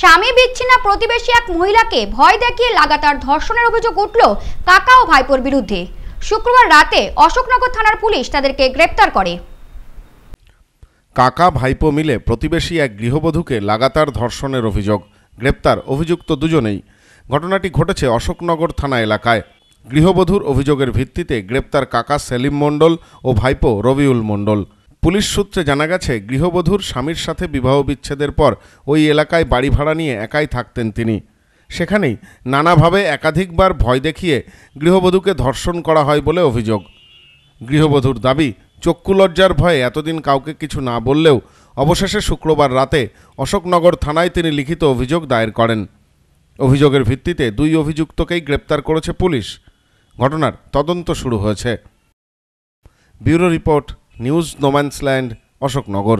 স্বামী বিচ্ছিন্ন প্রতিবেশী এক মহিলাকে ভয় দেখিয়ে লাগাতার ধর্ষণের অভিযোগ উঠল কাকা ও ভাইপোর বিরুদ্ধে শুক্রবার রাতে অশোকনগর থানার পুলিশ তাদেরকে গ্রেপ্তার করে কাকা ভাইপো মিলে প্রতিবেশী এক গৃহবধূকে লাগাতার ধর্ষণের অভিযোগ গ্রেপ্তার অভিযুক্ত দুজনেই ঘটনাটি ঘটেছে অশোকনগর থানা এলাকায় গৃহবধূর অভিযোগের ভিত্তিতে গ্রেপ্তার কাকা সেলিম মণ্ডল ও ভাইপো রবিউল মণ্ডল পুলিশ সূত্রে জানা গেছে গৃহবধূর স্বামীর সাথে বিবাহ বিচ্ছেদের পর ওই এলাকায় বাড়ি ভাড়া নিয়ে একাই থাকতেন তিনি সেখানেই নানাভাবে একাধিকবার ভয় দেখিয়ে গৃহবধূকে ধর্ষণ করা হয় বলে অভিযোগ গৃহবধূর দাবি চক্ষু লজ্জার ভয়ে এতদিন কাউকে কিছু না বললেও অবশেষে শুক্রবার রাতে অশোকনগর থানায় তিনি লিখিত অভিযোগ দায়ের করেন অভিযোগের ভিত্তিতে দুই অভিযুক্তকেই গ্রেপ্তার করেছে পুলিশ ঘটনার তদন্ত শুরু হয়েছে bureau report news no man's land Ashoknagar